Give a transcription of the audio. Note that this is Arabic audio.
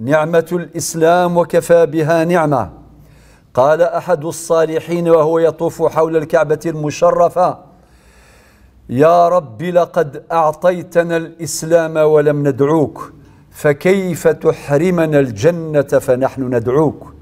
نعمة الإسلام وكفى بها نعمة قال أحد الصالحين وهو يطوف حول الكعبة المشرفة يا رب لقد أعطيتنا الإسلام ولم ندعوك فكيف تحرمنا الجنة فنحن ندعوك